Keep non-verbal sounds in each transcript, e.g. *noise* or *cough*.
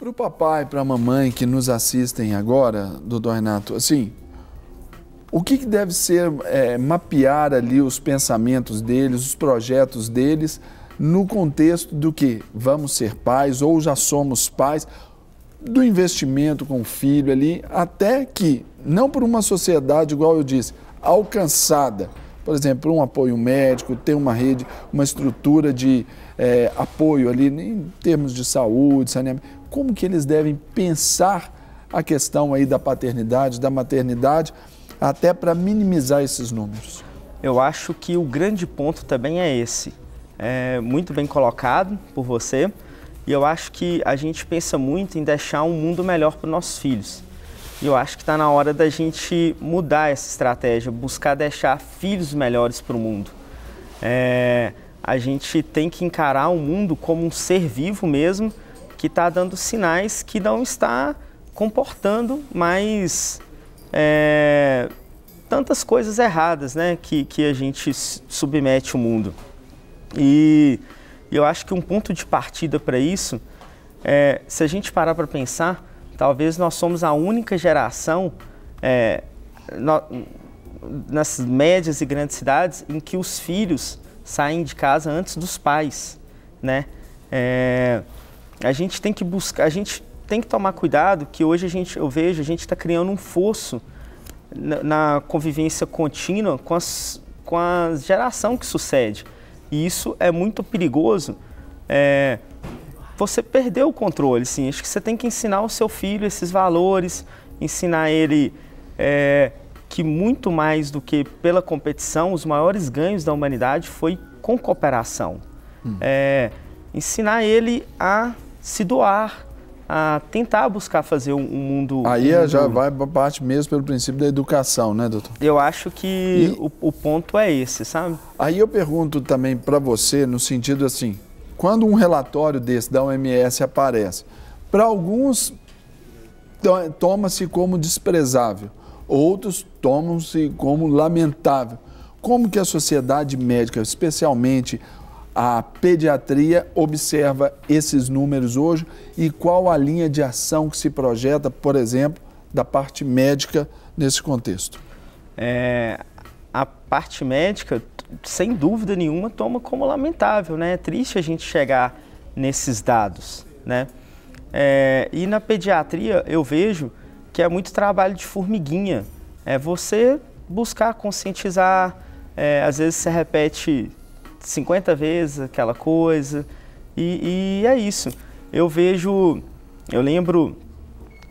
Para o papai, e para a mamãe que nos assistem agora, doutor Renato, assim, o que, que deve ser é, mapear ali os pensamentos deles, os projetos deles, no contexto do que vamos ser pais ou já somos pais, do investimento com o filho ali, até que, não por uma sociedade, igual eu disse, alcançada, por exemplo, um apoio médico, ter uma rede, uma estrutura de é, apoio ali em termos de saúde, saneamento, como que eles devem pensar a questão aí da paternidade, da maternidade, até para minimizar esses números? Eu acho que o grande ponto também é esse. É muito bem colocado por você. E eu acho que a gente pensa muito em deixar um mundo melhor para nossos filhos. E eu acho que está na hora da gente mudar essa estratégia, buscar deixar filhos melhores para o mundo. É, a gente tem que encarar o mundo como um ser vivo mesmo, que está dando sinais que não está comportando mais é, tantas coisas erradas né, que, que a gente submete o mundo. E eu acho que um ponto de partida para isso é, se a gente parar para pensar, talvez nós somos a única geração é, no, nas médias e grandes cidades em que os filhos saem de casa antes dos pais, né? É, a gente tem que buscar, a gente tem que tomar cuidado que hoje a gente, eu vejo, a gente está criando um fosso na, na, convivência contínua com, as, com a geração que sucede. E isso é muito perigoso. É, você perdeu o controle, sim. Acho que você tem que ensinar o seu filho esses valores, ensinar ele é, que muito mais do que pela competição, os maiores ganhos da humanidade foi com cooperação. Hum. É, ensinar ele a se doar, a tentar buscar fazer um, mundo. Aí é, um já vai para parte mesmo pelo princípio da educação, né, doutor? Eu acho que e... o, o ponto é esse, sabe? Aí eu pergunto também para você, no sentido assim, quando um relatório desse da OMS aparece, para alguns toma-se como desprezável, outros tomam-se como lamentável. Como que a sociedade médica, especialmente a pediatria observa esses números hoje e qual a linha de ação que se projeta, por exemplo, da parte médica nesse contexto? É, a parte médica sem dúvida nenhuma, toma como lamentável, né? É triste a gente chegar nesses dados, né? É, e na pediatria eu vejo que é muito trabalho de formiguinha. É você buscar conscientizar, é, às vezes você repete 50 vezes aquela coisa, e, e é isso. Eu vejo, eu lembro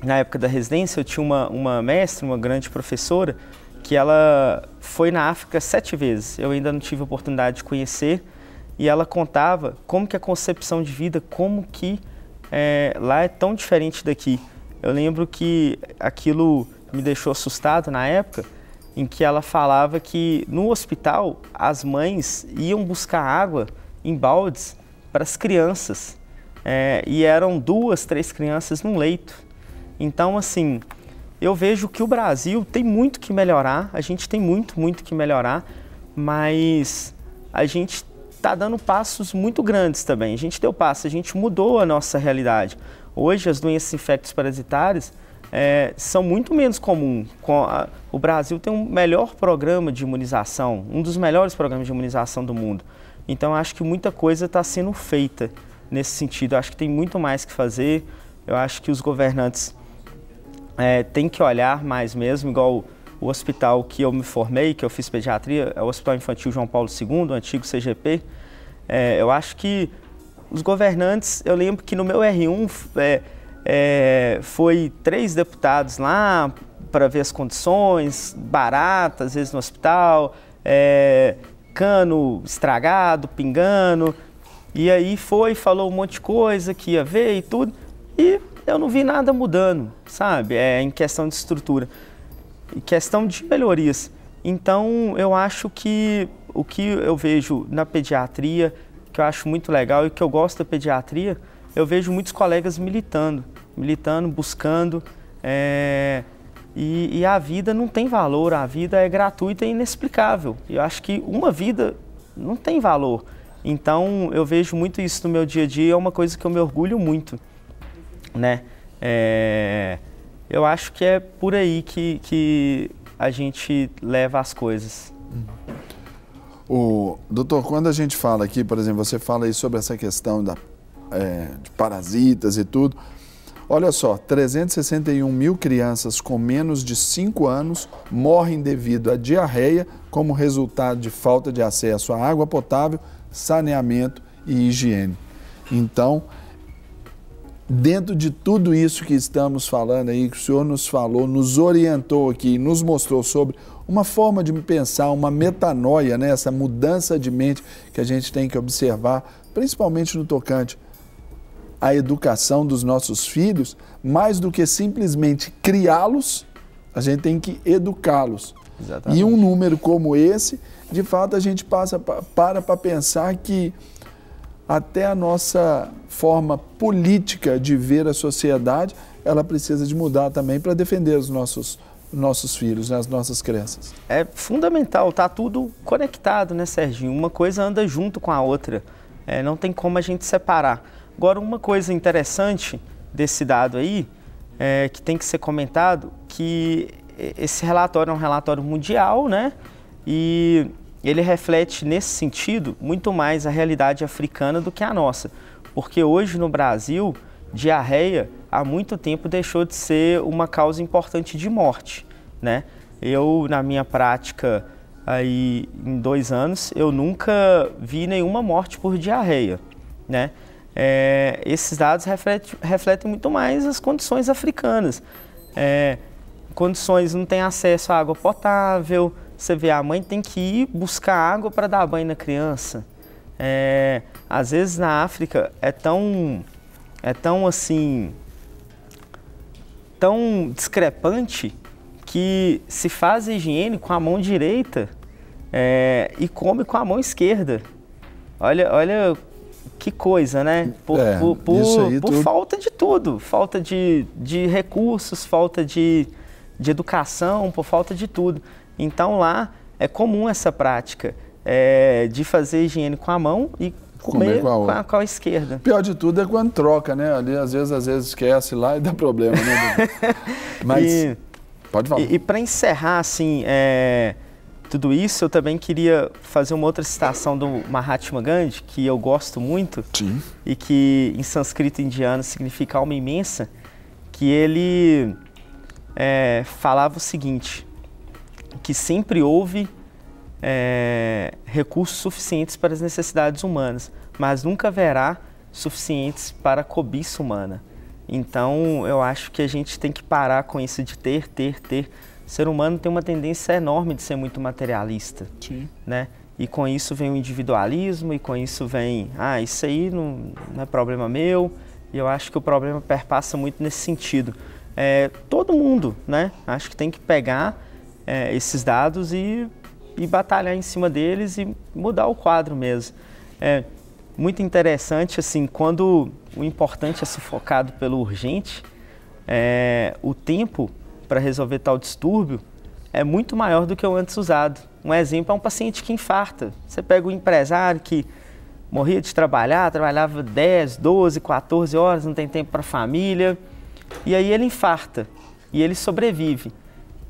na época da residência, eu tinha uma, uma mestra, uma grande professora, que ela foi na África sete vezes. Eu ainda não tive oportunidade de conhecer e ela contava como que a concepção de vida, como que é, lá é tão diferente daqui. Eu lembro que aquilo me deixou assustado na época, em que ela falava que no hospital as mães iam buscar água em baldes para as crianças é, e eram duas, três crianças num leito. Então, assim, eu vejo que o Brasil tem muito que melhorar, a gente tem muito, muito que melhorar, mas a gente está dando passos muito grandes também. A gente deu passo, a gente mudou a nossa realidade. Hoje as doenças infectos parasitárias é, são muito menos comuns. o Brasil tem um melhor programa de imunização, um dos melhores programas de imunização do mundo. Então acho que muita coisa está sendo feita nesse sentido. acho que tem muito mais que fazer. Eu acho que os governantes é, tem que olhar mais mesmo, igual o hospital que eu me formei, que eu fiz pediatria, é o Hospital Infantil João Paulo II, o antigo CGP. É, eu acho que os governantes, eu lembro que no meu R1 é, é, foi três deputados lá para ver as condições, baratas, às vezes no hospital, é, cano estragado, pingando. E aí foi, falou um monte de coisa que ia ver e tudo. E eu não vi nada mudando, sabe? É, em questão de estrutura, em questão de melhorias. Então, eu acho que o que eu vejo na pediatria, que eu acho muito legal e que eu gosto da pediatria, eu vejo muitos colegas militando, militando, buscando. É, e, e, a vida não tem valor, a vida é gratuita e inexplicável. Eu acho que uma vida não tem valor. Então, eu vejo muito isso no meu dia a dia, é uma coisa que eu me orgulho muito né? É, eu acho que é por aí que, que a gente leva as coisas. Uhum. O doutor, quando a gente fala aqui, por exemplo, você fala aí sobre essa questão da, é, de parasitas e tudo. Olha só, 361 mil crianças com menos de 5 anos morrem devido à diarreia como resultado de falta de acesso à água potável, saneamento e higiene. Então, dentro de tudo isso que estamos falando aí, que o Senhor nos falou, nos orientou aqui, nos mostrou sobre uma forma de pensar, uma metanoia, né? essa mudança de mente que a gente tem que observar, principalmente no tocante à educação dos nossos filhos, mais do que simplesmente criá-los, a gente tem que educá-los. E um número como esse, de fato, a gente passa para para pensar que até a nossa forma política de ver a sociedade, ela precisa de mudar também para defender os nossos nossos filhos, né, as nossas crianças. É fundamental, está tudo conectado, né, Serginho? Uma coisa anda junto com a outra. É, não tem como a gente separar. Agora, uma coisa interessante desse dado aí, é, que tem que ser comentado, que esse relatório é um relatório mundial, né? E ele reflete, nesse sentido, muito mais a realidade africana do que a nossa, porque hoje no Brasil, diarreia há muito tempo deixou de ser uma causa importante de morte. Né? Eu, na minha prática, aí em dois anos, eu nunca vi nenhuma morte por diarreia, né? É, esses dados refletem, refletem, muito mais as condições africanas. É, condições não tem acesso à água potável, você vê a mãe tem que ir buscar água para dar banho na criança. É, às vezes na África é tão é tão assim tão discrepante que se faz higiene com a mão direita é, e come com a mão esquerda. Olha, olha que coisa, né? Por, é, por, por, por falta de tudo, falta de, de recursos, falta de de educação, por falta de tudo. Então lá é comum essa prática é, de fazer higiene com a mão e comer, comer com, a com, a, com, a, esquerda. Pior de tudo é quando troca, né? Ali às vezes, às vezes esquece lá e dá problema, né? *laughs* Mas e, pode falar. E, e para encerrar, assim, é, tudo isso, eu também queria fazer uma outra citação do Mahatma Gandhi, que eu gosto muito, Sim. e que em sânscrito indiano significa alma imensa, que ele é, falava o seguinte, que sempre houve é, recursos suficientes para as necessidades humanas, mas nunca haverá suficientes para a cobiça humana. Então, eu acho que a gente tem que parar com isso de ter, ter, ter. O ser humano tem uma tendência enorme de ser muito materialista, Sim. né? E com isso vem o individualismo, e com isso vem, ah, isso aí não, não é problema meu. E eu acho que o problema perpassa muito nesse sentido é, todo mundo, né? Acho que tem que pegar é, esses dados e, e, batalhar em cima deles e mudar o quadro mesmo. É muito interessante, assim, quando o importante é sufocado pelo urgente, é, o tempo para resolver tal distúrbio é muito maior do que o antes usado. Um exemplo é um paciente que infarta. Você pega o um empresário que morria de trabalhar, trabalhava 10, 12, 14 horas, não tem tempo para a família, e aí ele infarta e ele sobrevive.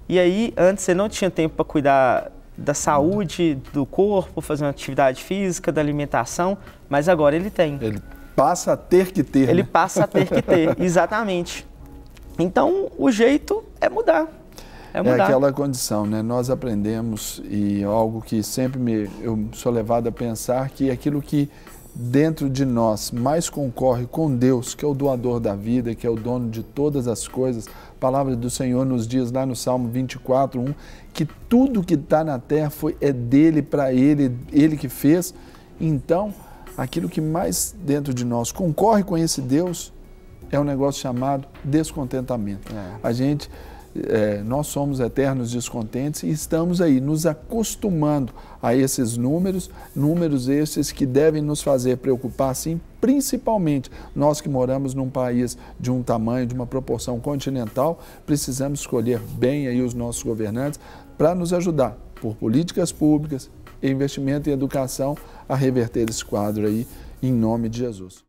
E aí, antes ele não tinha tempo para cuidar da saúde, do corpo, fazer uma atividade física, da alimentação, mas agora ele tem. Ele passa a ter que ter. Ele né? passa a ter que ter, *laughs* exatamente. Então, o jeito é mudar. É, mudar. é aquela condição, né? Nós aprendemos e é algo que sempre me, eu sou levado a pensar que aquilo que dentro de nós mais concorre com Deus, que é o doador da vida, que é o dono de todas as coisas. A palavra do Senhor nos diz lá no Salmo 24, 1, que tudo que está na terra foi, é dele, para ele, ele que fez. Então, aquilo que mais dentro de nós concorre com esse Deus é um negócio chamado descontentamento. É. A gente é, nós somos eternos descontentes e estamos aí nos acostumando a esses números, números esses que devem nos fazer preocupar, sim, principalmente nós que moramos num país de um tamanho, de uma proporção continental, precisamos escolher bem aí os nossos governantes para nos ajudar por políticas públicas, investimento em educação a reverter esse quadro aí em nome de Jesus.